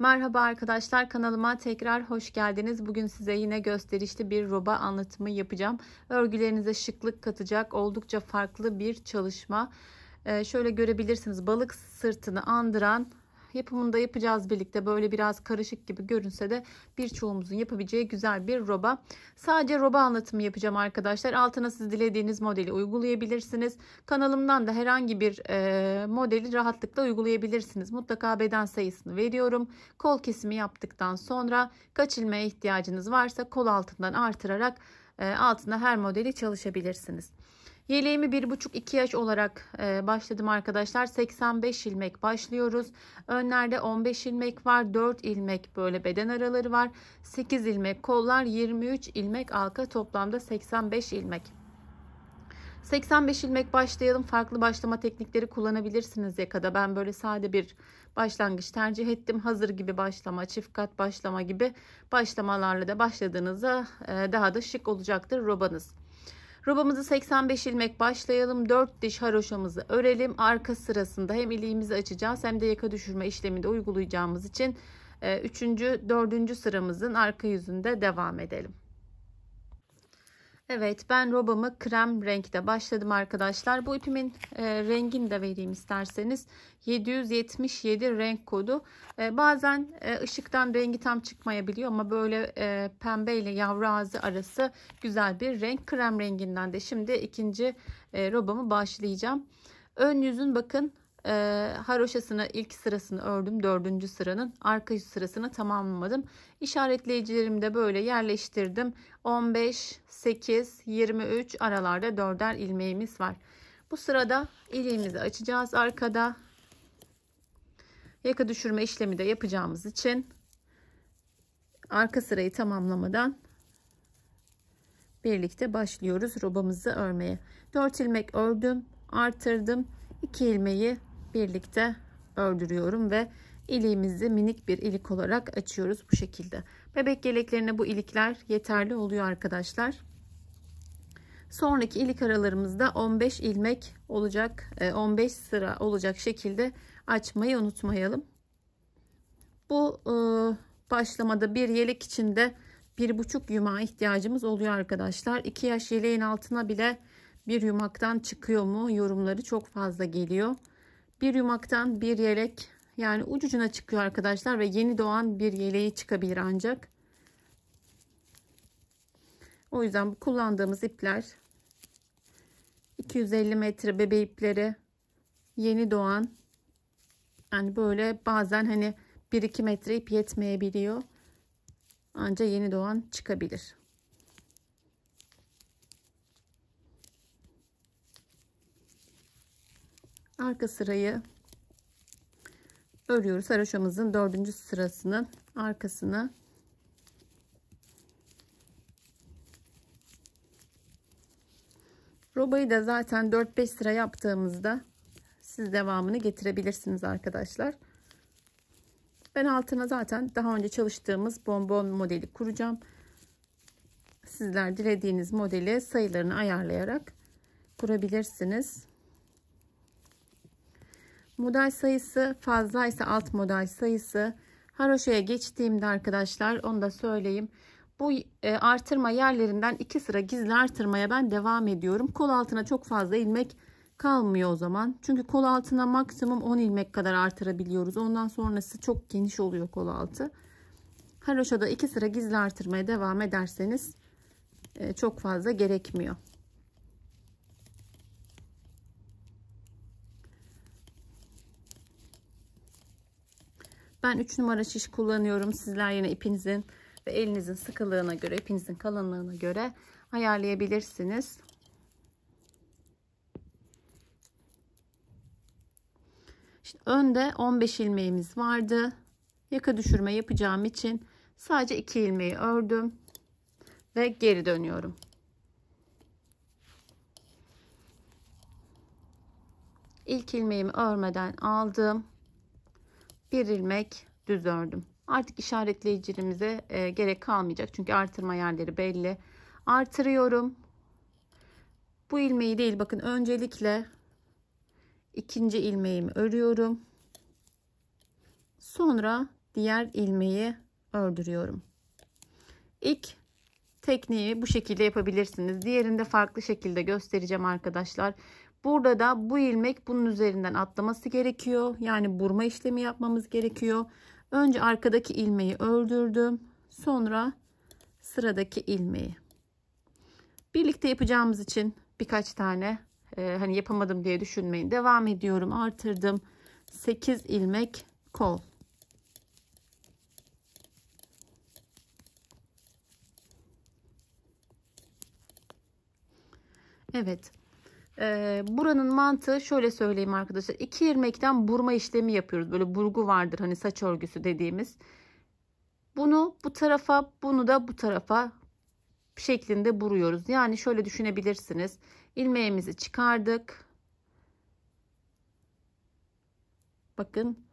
Merhaba arkadaşlar kanalıma tekrar hoş geldiniz. Bugün size yine gösterişli bir roba anlatımı yapacağım. Örgülerinize şıklık katacak oldukça farklı bir çalışma. Ee, şöyle görebilirsiniz balık sırtını andıran Yapımını da yapacağız birlikte. Böyle biraz karışık gibi görünse de birçoğumuzun yapabileceği güzel bir roba. Sadece roba anlatımı yapacağım arkadaşlar. Altına siz dilediğiniz modeli uygulayabilirsiniz. Kanalımdan da herhangi bir e, modeli rahatlıkla uygulayabilirsiniz. Mutlaka beden sayısını veriyorum. Kol kesimi yaptıktan sonra kaç ihtiyacınız varsa kol altından artırarak e, altında her modeli çalışabilirsiniz. Yeleğimi 1,5-2 yaş olarak e, başladım arkadaşlar. 85 ilmek başlıyoruz. Önlerde 15 ilmek var. 4 ilmek böyle beden araları var. 8 ilmek kollar 23 ilmek arka toplamda 85 ilmek. 85 ilmek başlayalım. Farklı başlama teknikleri kullanabilirsiniz yakada. Ben böyle sade bir başlangıç tercih ettim. Hazır gibi başlama, çift kat başlama gibi başlamalarla da başladığınızda e, daha da şık olacaktır robanız. Rubamızı 85 ilmek başlayalım. 4 diş haroşamızı örelim. Arka sırasında hem iliğimizi açacağız hem de yaka düşürme işleminde uygulayacağımız için 3. E, 4. sıramızın arka yüzünde devam edelim. Evet ben robamı krem renkte başladım arkadaşlar. Bu ipimin e, rengini de vereyim isterseniz. 777 renk kodu. E, bazen e, ışıktan rengi tam çıkmayabiliyor ama böyle e, pembe ile yavru ağzı arası güzel bir renk. Krem renginden de şimdi ikinci e, robamı başlayacağım. Ön yüzün bakın e, haroşasını ilk sırasını ördüm. Dördüncü sıranın arka sırasını tamamlamadım. İşaretleyicilerimi de böyle yerleştirdim. 15, 8, 23 aralarda dörder ilmeğimiz var. Bu sırada ilmeğimizi açacağız arkada. Yaka düşürme işlemi de yapacağımız için arka sırayı tamamlamadan birlikte başlıyoruz robamızı örmeye. 4 ilmek ördüm, artırdım. 2 ilmeği birlikte ördürüyorum ve iliğimizi minik bir ilik olarak açıyoruz bu şekilde. Bebek yeleklerine bu ilikler yeterli oluyor arkadaşlar. Sonraki ilik aralarımızda 15 ilmek olacak, 15 e, sıra olacak şekilde açmayı unutmayalım. Bu e, başlamada bir yelek içinde bir buçuk yuma ihtiyacımız oluyor arkadaşlar. 2 yaş yeleğin altına bile bir yumaktan çıkıyor mu yorumları çok fazla geliyor. Bir yumaktan bir yelek yani ucucuna çıkıyor arkadaşlar ve yeni doğan bir yeleği çıkabilir ancak. O yüzden bu kullandığımız ipler 250 metre bebe ipleri yeni doğan yani böyle bazen hani 1-2 metre ip yetmeyebiliyor. ancak yeni doğan çıkabilir. arka sırayı örüyoruz haroşamızın dördüncü sırasının arkasını robayı da zaten 4-5 sıra yaptığımızda siz devamını getirebilirsiniz arkadaşlar ben altına zaten daha önce çalıştığımız bonbon modeli kuracağım sizler dilediğiniz modeli sayılarını ayarlayarak kurabilirsiniz Model sayısı fazlaysa alt model sayısı. Haroşa'ya geçtiğimde arkadaşlar onu da söyleyeyim. Bu e, artırma yerlerinden iki sıra gizli artırmaya ben devam ediyorum. Kol altına çok fazla ilmek kalmıyor o zaman. Çünkü kol altına maksimum 10 ilmek kadar artırabiliyoruz. Ondan sonrası çok geniş oluyor kol altı. Haroşa'da iki sıra gizli artırmaya devam ederseniz e, çok fazla gerekmiyor. Ben 3 numara şiş kullanıyorum. Sizler yine ipinizin ve elinizin sıkılığına göre, ipinizin kalınlığına göre ayarlayabilirsiniz. Şimdi önde 15 ilmeğimiz vardı. Yaka düşürme yapacağım için sadece 2 ilmeği ördüm ve geri dönüyorum. İlk ilmeğimi örmeden aldım bir ilmek düz ördüm. Artık işaretleyicimize e, gerek kalmayacak. Çünkü artırma yerleri belli. Artırıyorum. Bu ilmeği değil bakın öncelikle ikinci ilmeğimi örüyorum. Sonra diğer ilmeği ördürüyorum. İlk tekniği bu şekilde yapabilirsiniz. Diğerinde farklı şekilde göstereceğim arkadaşlar. Burada da bu ilmek bunun üzerinden atlaması gerekiyor. Yani burma işlemi yapmamız gerekiyor. Önce arkadaki ilmeği öldürdüm. Sonra sıradaki ilmeği. Birlikte yapacağımız için birkaç tane e, hani yapamadım diye düşünmeyin. Devam ediyorum. Artırdım. 8 ilmek kol. Evet buranın mantığı şöyle söyleyeyim arkadaşlar. İki irmekten burma işlemi yapıyoruz. Böyle burgu vardır hani saç örgüsü dediğimiz. Bunu bu tarafa bunu da bu tarafa şeklinde buruyoruz. Yani şöyle düşünebilirsiniz. İlmeğimizi çıkardık. Bakın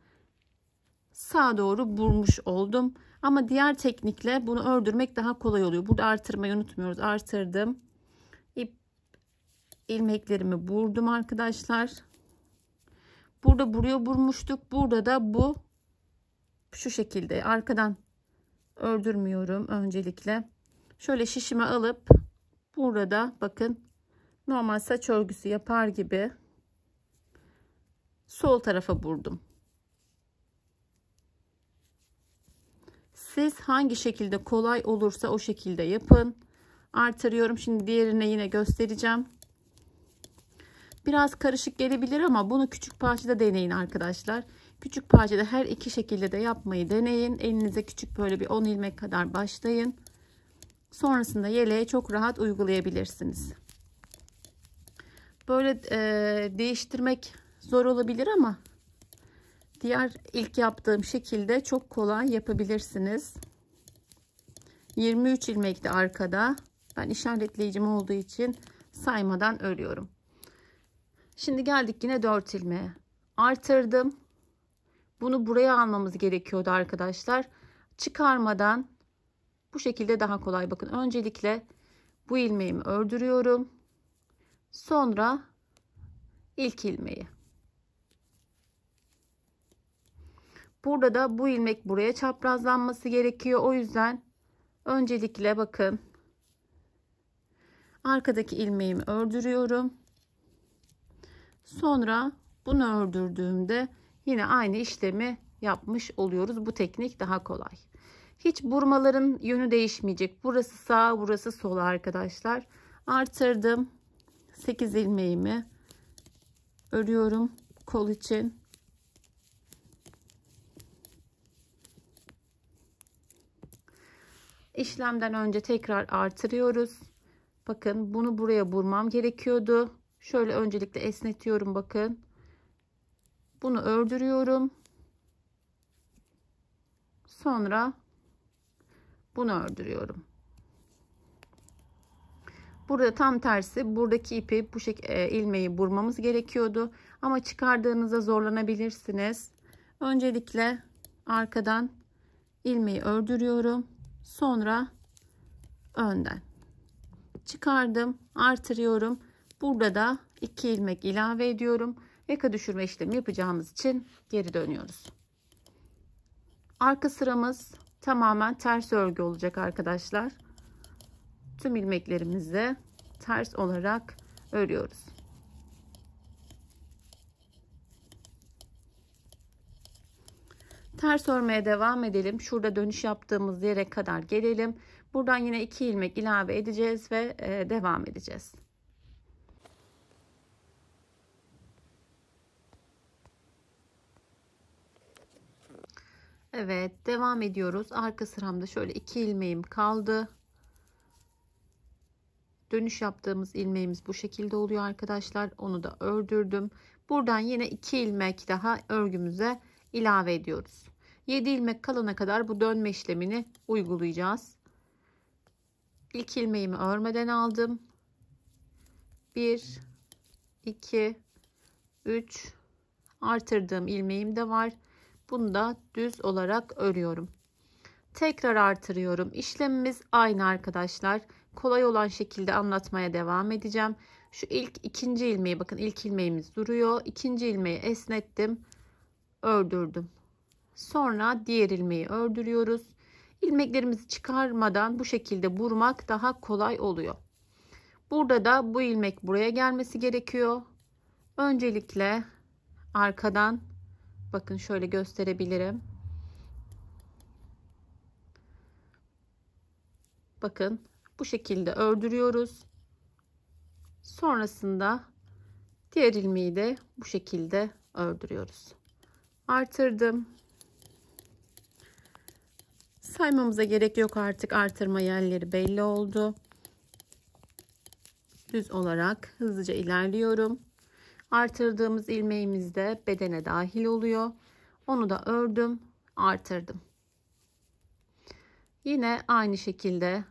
sağa doğru burmuş oldum. Ama diğer teknikle bunu ördürmek daha kolay oluyor. Burada artırmayı unutmuyoruz. Artırdım ilmeklerimi vurdum arkadaşlar. Burada buraya vurmuştuk. Burada da bu şu şekilde arkadan ördürmüyorum öncelikle. Şöyle şişime alıp burada bakın normal saç örgüsü yapar gibi sol tarafa vurdum. Siz hangi şekilde kolay olursa o şekilde yapın. Artırıyorum. Şimdi diğerine yine göstereceğim. Biraz karışık gelebilir ama bunu küçük parçada deneyin arkadaşlar. Küçük parçada her iki şekilde de yapmayı deneyin. Elinize küçük böyle bir 10 ilmek kadar başlayın. Sonrasında yeleğe çok rahat uygulayabilirsiniz. Böyle e, değiştirmek zor olabilir ama diğer ilk yaptığım şekilde çok kolay yapabilirsiniz. 23 ilmek de arkada. Ben işaretleyicim olduğu için saymadan örüyorum. Şimdi geldik yine 4 ilmeğe. Artırdım. Bunu buraya almamız gerekiyordu arkadaşlar. Çıkarmadan bu şekilde daha kolay. Bakın öncelikle bu ilmeğimi ördürüyorum. Sonra ilk ilmeği. Burada da bu ilmek buraya çaprazlanması gerekiyor. O yüzden öncelikle bakın arkadaki ilmeğimi ördürüyorum. Sonra bunu ördürdüğümde yine aynı işlemi yapmış oluyoruz. Bu teknik daha kolay. Hiç burmaların yönü değişmeyecek. Burası sağ, burası sol arkadaşlar. Artırdım. 8 ilmeğimi örüyorum kol için. İşlemden önce tekrar artırıyoruz. Bakın bunu buraya burmam gerekiyordu. Şöyle öncelikle esnetiyorum bakın. Bunu ördürüyorum. Sonra bunu ördürüyorum. Burada tam tersi buradaki ipi bu şekilde ilmeği burmamız gerekiyordu. Ama çıkardığınızda zorlanabilirsiniz. Öncelikle arkadan ilmeği ördürüyorum. Sonra önden çıkardım, artırıyorum. Burada da 2 ilmek ilave ediyorum. Yaka düşürme işlemi yapacağımız için geri dönüyoruz. Arka sıramız tamamen ters örgü olacak arkadaşlar. Tüm ilmeklerimizi ters olarak örüyoruz. Ters örmeye devam edelim. Şurada dönüş yaptığımız yere kadar gelelim. Buradan yine 2 ilmek ilave edeceğiz ve e, devam edeceğiz. Evet devam ediyoruz. Arka sıramda şöyle iki ilmeğim kaldı. Dönüş yaptığımız ilmeğimiz bu şekilde oluyor arkadaşlar. Onu da ördürdüm. Buradan yine iki ilmek daha örgümüze ilave ediyoruz. 7 ilmek kalana kadar bu dönme işlemini uygulayacağız. İlk ilmeğimi örmeden aldım. 1 2 3 artırdığım ilmeğim de var. Bunu da düz olarak örüyorum. Tekrar artırıyorum. İşlemimiz aynı arkadaşlar. Kolay olan şekilde anlatmaya devam edeceğim. Şu ilk ikinci ilmeği bakın ilk ilmeğimiz duruyor. İkinci ilmeği esnettim. Ördürdüm. Sonra diğer ilmeği ördürüyoruz. İlmeklerimizi çıkarmadan bu şekilde vurmak daha kolay oluyor. Burada da bu ilmek buraya gelmesi gerekiyor. Öncelikle arkadan Bakın şöyle gösterebilirim. Bakın bu şekilde ördürüyoruz. Sonrasında diğer ilmeği de bu şekilde ördürüyoruz. Artırdım. Saymamıza gerek yok artık artırma yerleri belli oldu. Düz olarak hızlıca ilerliyorum. Artırdığımız ilmeğimiz de bedene dahil oluyor. Onu da ördüm, artırdım. Yine aynı şekilde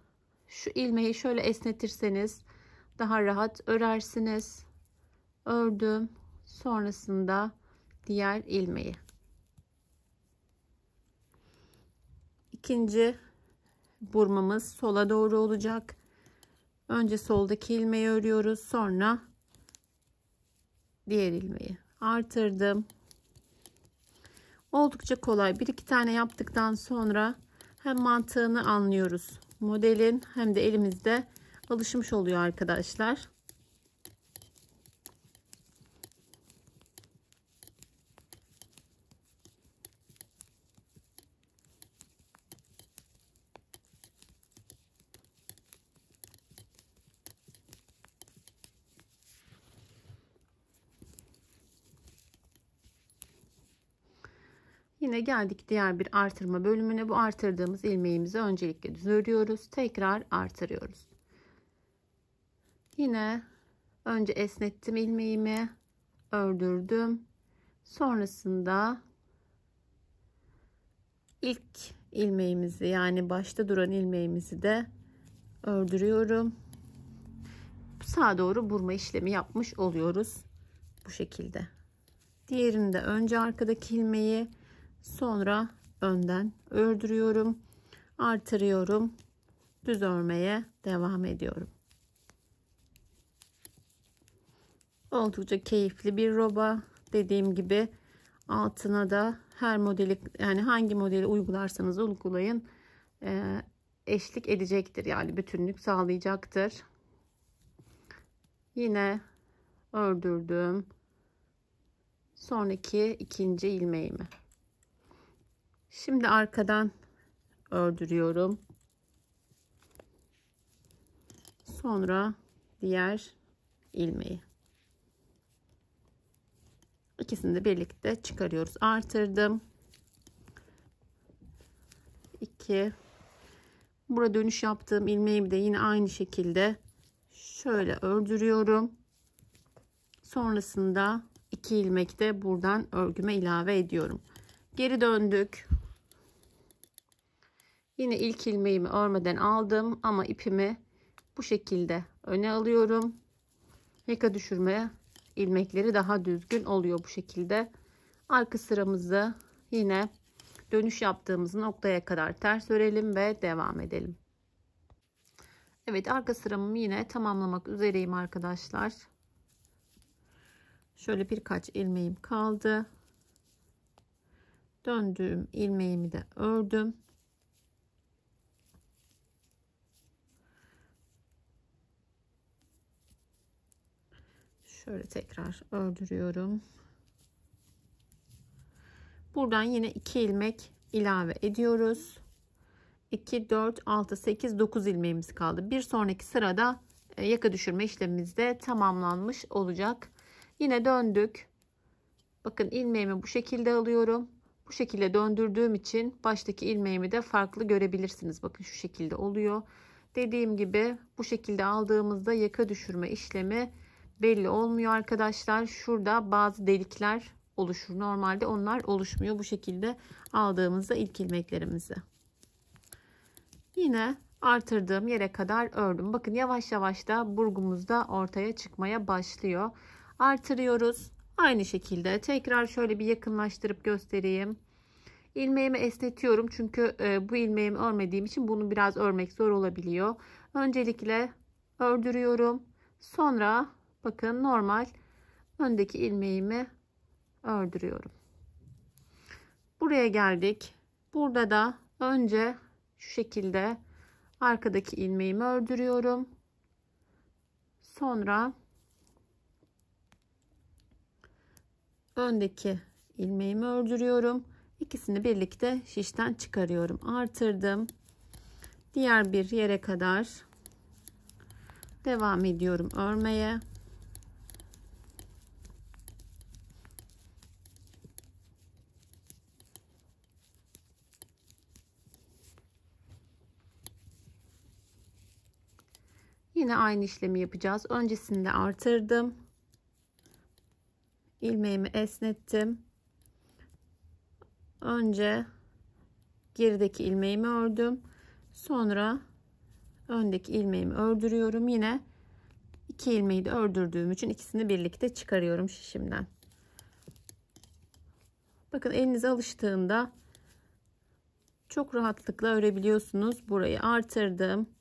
şu ilmeği şöyle esnetirseniz daha rahat örersiniz. Ördüm. Sonrasında diğer ilmeği. İkinci burmamız sola doğru olacak. Önce soldaki ilmeği örüyoruz. Sonra diğer ilmeği artırdım. Oldukça kolay. Bir iki tane yaptıktan sonra hem mantığını anlıyoruz modelin hem de elimizde alışmış oluyor arkadaşlar. Şimdi geldik diğer bir artırma bölümüne. Bu artırdığımız ilmeğimizi öncelikle düz örüyoruz. Tekrar artırıyoruz. Yine önce esnettim ilmeğimi. Ördürdüm. Sonrasında ilk ilmeğimizi yani başta duran ilmeğimizi de ördürüyorum. Sağa doğru burma işlemi yapmış oluyoruz. Bu şekilde. Diğerinde önce arkadaki ilmeği Sonra önden ördürüyorum. Artırıyorum. Düz örmeye devam ediyorum. Oldukça keyifli bir roba. Dediğim gibi altına da her modeli yani hangi modeli uygularsanız uygulayın e, eşlik edecektir. Yani bütünlük sağlayacaktır. Yine ördürdüm. Sonraki ikinci ilmeğimi. Şimdi arkadan ördürüyorum. Sonra diğer ilmeği. İkisini de birlikte çıkarıyoruz. Artırdım. 2 Burada dönüş yaptığım ilmeği de yine aynı şekilde şöyle ördürüyorum. Sonrasında 2 ilmek de buradan örgüme ilave ediyorum. Geri döndük. Yine ilk ilmeğimi örmeden aldım ama ipimi bu şekilde öne alıyorum. Yaka düşürme ilmekleri daha düzgün oluyor bu şekilde. Arka sıramızı yine dönüş yaptığımız noktaya kadar ters örelim ve devam edelim. Evet arka sıramı yine tamamlamak üzereyim arkadaşlar. Şöyle birkaç ilmeğim kaldı. Döndüğüm ilmeğimi de ördüm. Şöyle tekrar ördürüyorum. Buradan yine 2 ilmek ilave ediyoruz. 2, 4, 6, 8, 9 ilmeğimiz kaldı. Bir sonraki sırada e, yaka düşürme işlemimiz de tamamlanmış olacak. Yine döndük. Bakın ilmeğimi bu şekilde alıyorum. Bu şekilde döndürdüğüm için baştaki ilmeğimi de farklı görebilirsiniz. Bakın şu şekilde oluyor. Dediğim gibi bu şekilde aldığımızda yaka düşürme işlemi belli olmuyor arkadaşlar. Şurada bazı delikler oluşur. Normalde onlar oluşmuyor. Bu şekilde aldığımızda ilk ilmeklerimizi. Yine artırdığım yere kadar ördüm. Bakın yavaş yavaş da burgumuz da ortaya çıkmaya başlıyor. Artırıyoruz. Aynı şekilde tekrar şöyle bir yakınlaştırıp göstereyim. İlmeğimi esnetiyorum çünkü e, bu ilmeğimi örmediğim için bunu biraz örmek zor olabiliyor. Öncelikle ördürüyorum. Sonra Bakın normal öndeki ilmeğimi ördürüyorum. Buraya geldik. Burada da önce şu şekilde arkadaki ilmeğimi ördürüyorum. Sonra öndeki ilmeğimi ördürüyorum. İkisini birlikte şişten çıkarıyorum. Artırdım. Diğer bir yere kadar devam ediyorum örmeye. yine aynı işlemi yapacağız. Öncesinde artırdım. ilmeğimi esnettim. Önce gerideki ilmeğimi ördüm. Sonra öndeki ilmeğimi ördürüyorum. Yine iki ilmeği de ördürdüğüm için ikisini birlikte çıkarıyorum şişimden. Bakın elinize alıştığında çok rahatlıkla örebiliyorsunuz. Burayı artırdım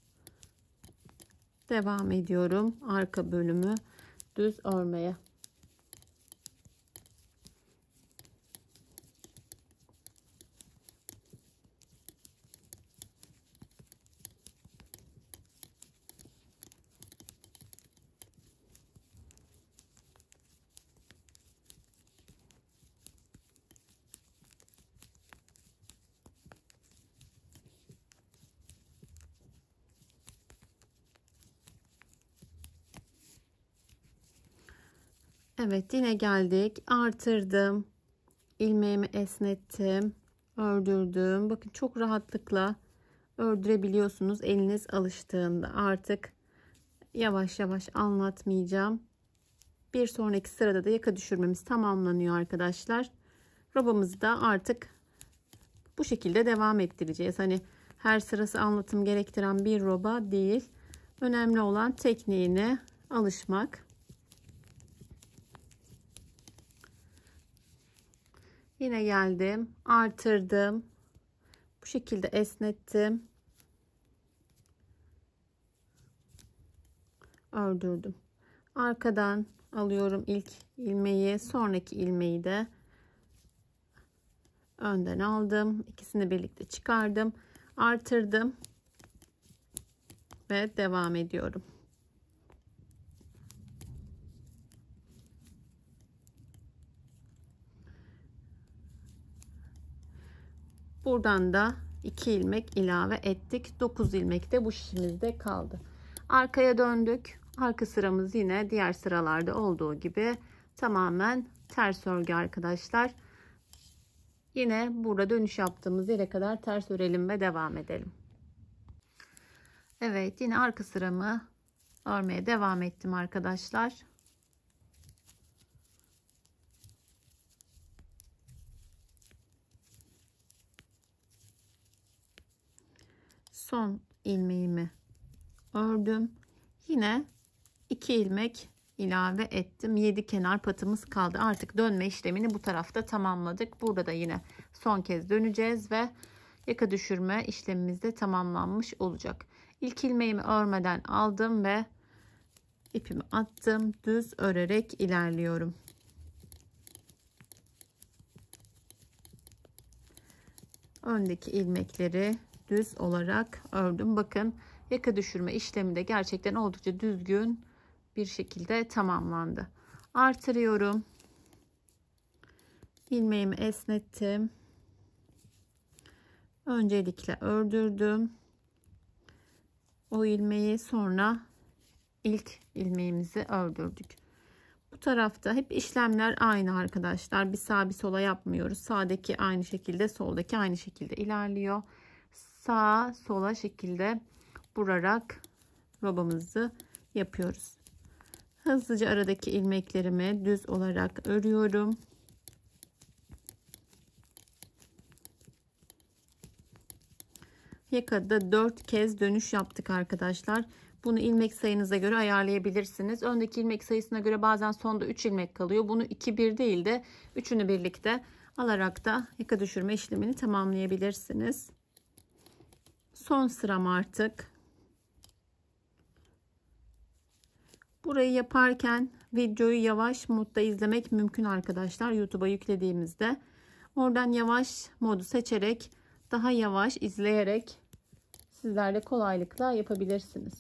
devam ediyorum arka bölümü düz örmeye Evet yine geldik. Artırdım. ilmeğimi esnettim. Ördürdüm. Bakın çok rahatlıkla ördürebiliyorsunuz eliniz alıştığında. Artık yavaş yavaş anlatmayacağım. Bir sonraki sırada da yaka düşürmemiz tamamlanıyor arkadaşlar. Robamızı da artık bu şekilde devam ettireceğiz. Hani her sırası anlatım gerektiren bir roba değil. Önemli olan tekniğine alışmak. Yine geldim. Artırdım. Bu şekilde esnettim. Ördürdüm. Arkadan alıyorum ilk ilmeği. Sonraki ilmeği de önden aldım. İkisini birlikte çıkardım. Artırdım. Ve devam ediyorum. Buradan da 2 ilmek ilave ettik. 9 ilmek de bu şişimizde kaldı. Arkaya döndük. Arka sıramız yine diğer sıralarda olduğu gibi tamamen ters örgü arkadaşlar. Yine burada dönüş yaptığımız yere kadar ters örelim ve devam edelim. Evet yine arka sıramı örmeye devam ettim arkadaşlar. son ilmeğimi ördüm. Yine 2 ilmek ilave ettim. 7 kenar patımız kaldı. Artık dönme işlemini bu tarafta tamamladık. Burada da yine son kez döneceğiz ve yaka düşürme işlemimiz de tamamlanmış olacak. İlk ilmeğimi örmeden aldım ve ipimi attım. Düz örerek ilerliyorum. Öndeki ilmekleri düz olarak ördüm. Bakın yaka düşürme işlemi de gerçekten oldukça düzgün bir şekilde tamamlandı. Artırıyorum. Ilmeğimi esnettim. Öncelikle ördürdüm. O ilmeği sonra ilk ilmeğimizi ördürdük. Bu tarafta hep işlemler aynı arkadaşlar. Bir sağ bir sola yapmıyoruz. Sağdaki aynı şekilde soldaki aynı şekilde ilerliyor sağa sola şekilde vurarak robamızı yapıyoruz. Hızlıca aradaki ilmeklerimi düz olarak örüyorum. Yakada 4 kez dönüş yaptık arkadaşlar. Bunu ilmek sayınıza göre ayarlayabilirsiniz. Öndeki ilmek sayısına göre bazen sonda 3 ilmek kalıyor. Bunu 2 1 değil de 3'ünü birlikte alarak da yaka düşürme işlemini tamamlayabilirsiniz son sıram artık. Burayı yaparken videoyu yavaş modda izlemek mümkün arkadaşlar. YouTube'a yüklediğimizde oradan yavaş modu seçerek daha yavaş izleyerek sizler de kolaylıkla yapabilirsiniz.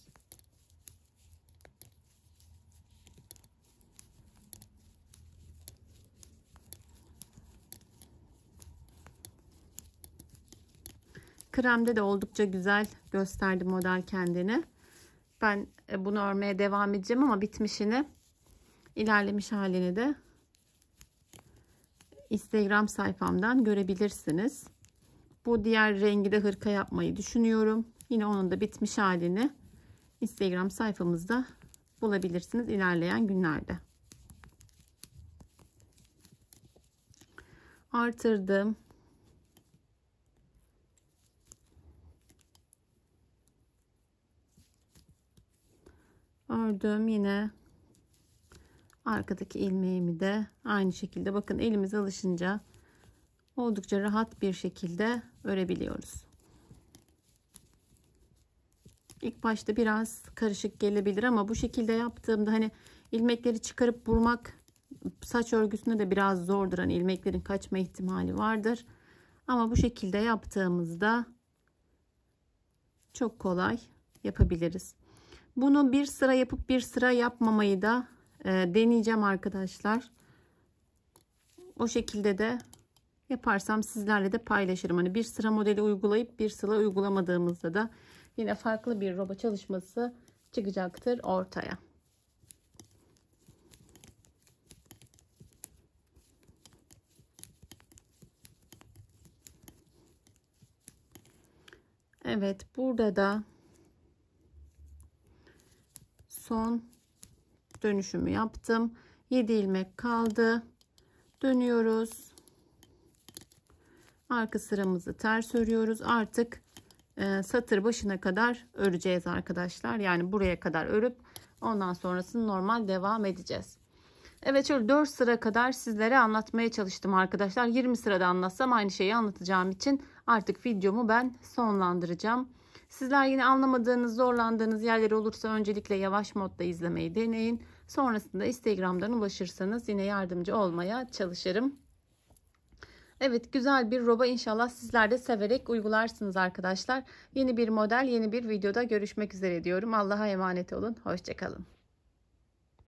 kremde de oldukça güzel gösterdi model kendini. Ben e, bunu örmeye devam edeceğim ama bitmişini ilerlemiş halini de Instagram sayfamdan görebilirsiniz. Bu diğer rengi de hırka yapmayı düşünüyorum. Yine onun da bitmiş halini Instagram sayfamızda bulabilirsiniz ilerleyen günlerde. Artırdım. ördüm yine arkadaki ilmeğimi de aynı şekilde bakın elimiz alışınca oldukça rahat bir şekilde örebiliyoruz. İlk başta biraz karışık gelebilir ama bu şekilde yaptığımda hani ilmekleri çıkarıp vurmak saç örgüsünde de biraz zordur. Hani ilmeklerin kaçma ihtimali vardır. Ama bu şekilde yaptığımızda çok kolay yapabiliriz. Bunu bir sıra yapıp bir sıra yapmamayı da e, deneyeceğim arkadaşlar. O şekilde de yaparsam sizlerle de paylaşırım. Hani bir sıra modeli uygulayıp bir sıra uygulamadığımızda da yine farklı bir roba çalışması çıkacaktır ortaya. Evet burada da son dönüşümü yaptım 7 ilmek kaldı dönüyoruz arka sıramızı ters örüyoruz artık e, satır başına kadar öreceğiz arkadaşlar yani buraya kadar örüp ondan sonrasını normal devam edeceğiz Evet şöyle 4 sıra kadar sizlere anlatmaya çalıştım arkadaşlar 20 sırada anlatsam aynı şeyi anlatacağım için artık videomu ben sonlandıracağım Sizler yine anlamadığınız, zorlandığınız yerleri olursa öncelikle yavaş modda izlemeyi deneyin. Sonrasında Instagram'dan ulaşırsanız yine yardımcı olmaya çalışırım. Evet güzel bir roba inşallah sizler de severek uygularsınız arkadaşlar. Yeni bir model yeni bir videoda görüşmek üzere diyorum. Allah'a emanet olun. Hoşçakalın.